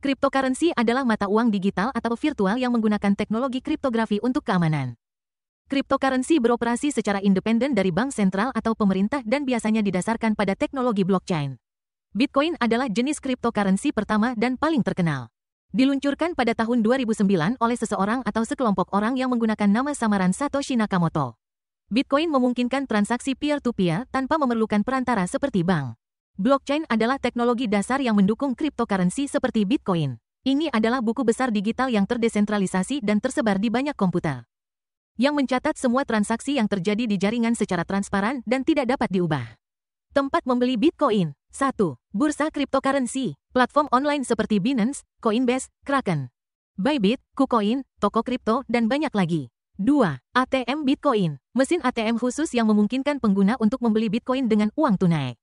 Cryptocurrency adalah mata uang digital atau virtual yang menggunakan teknologi kriptografi untuk keamanan. Cryptocurrency beroperasi secara independen dari bank sentral atau pemerintah dan biasanya didasarkan pada teknologi blockchain. Bitcoin adalah jenis cryptocurrency pertama dan paling terkenal. Diluncurkan pada tahun 2009 oleh seseorang atau sekelompok orang yang menggunakan nama samaran Satoshi Nakamoto. Bitcoin memungkinkan transaksi peer-to-peer -peer tanpa memerlukan perantara seperti bank. Blockchain adalah teknologi dasar yang mendukung cryptocurrency seperti Bitcoin. Ini adalah buku besar digital yang terdesentralisasi dan tersebar di banyak komputer. Yang mencatat semua transaksi yang terjadi di jaringan secara transparan dan tidak dapat diubah. Tempat membeli Bitcoin 1. Bursa cryptocurrency, platform online seperti Binance, Coinbase, Kraken, Bybit, KuCoin, toko kripto, dan banyak lagi. 2. ATM Bitcoin, mesin ATM khusus yang memungkinkan pengguna untuk membeli Bitcoin dengan uang tunai.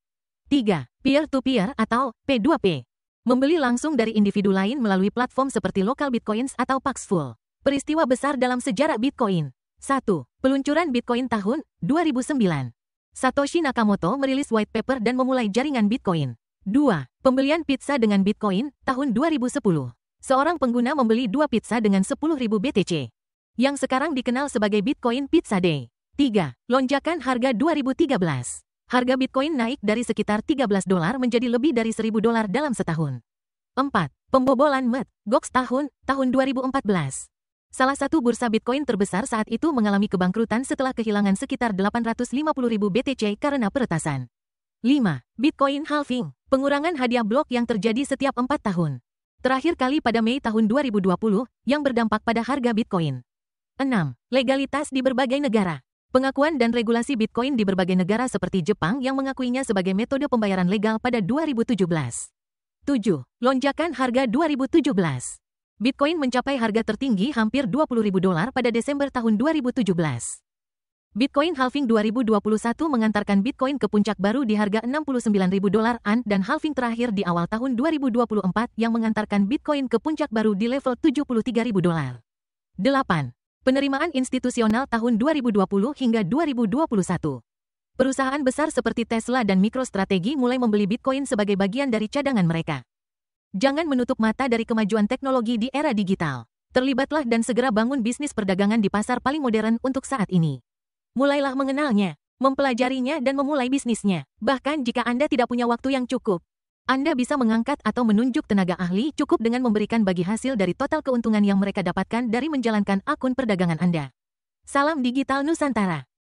3. Peer-to-peer -peer atau P2P. Membeli langsung dari individu lain melalui platform seperti Local Bitcoins atau Paxful. Peristiwa besar dalam sejarah Bitcoin. 1. Peluncuran Bitcoin tahun 2009. Satoshi Nakamoto merilis white paper dan memulai jaringan Bitcoin. 2. Pembelian pizza dengan Bitcoin tahun 2010. Seorang pengguna membeli dua pizza dengan 10.000 BTC, yang sekarang dikenal sebagai Bitcoin Pizza Day. 3. Lonjakan harga 2013. Harga Bitcoin naik dari sekitar 13 dolar menjadi lebih dari 1000 dolar dalam setahun. 4. Pembobolan MET, GOX tahun, tahun 2014. Salah satu bursa Bitcoin terbesar saat itu mengalami kebangkrutan setelah kehilangan sekitar 850.000 BTC karena peretasan. 5. Bitcoin halving, pengurangan hadiah blok yang terjadi setiap 4 tahun. Terakhir kali pada Mei tahun 2020, yang berdampak pada harga Bitcoin. 6. Legalitas di berbagai negara. Pengakuan dan regulasi Bitcoin di berbagai negara seperti Jepang yang mengakuinya sebagai metode pembayaran legal pada 2017. 7. Lonjakan harga 2017 Bitcoin mencapai harga tertinggi hampir 20.000 dolar pada Desember tahun 2017. Bitcoin halving 2021 mengantarkan Bitcoin ke puncak baru di harga 69.000 dolar AN dan halving terakhir di awal tahun 2024 yang mengantarkan Bitcoin ke puncak baru di level 73.000 dolar. 8. Penerimaan institusional tahun 2020 hingga 2021. Perusahaan besar seperti Tesla dan MicroStrategy mulai membeli Bitcoin sebagai bagian dari cadangan mereka. Jangan menutup mata dari kemajuan teknologi di era digital. Terlibatlah dan segera bangun bisnis perdagangan di pasar paling modern untuk saat ini. Mulailah mengenalnya, mempelajarinya dan memulai bisnisnya. Bahkan jika Anda tidak punya waktu yang cukup, anda bisa mengangkat atau menunjuk tenaga ahli cukup dengan memberikan bagi hasil dari total keuntungan yang mereka dapatkan dari menjalankan akun perdagangan Anda. Salam Digital Nusantara.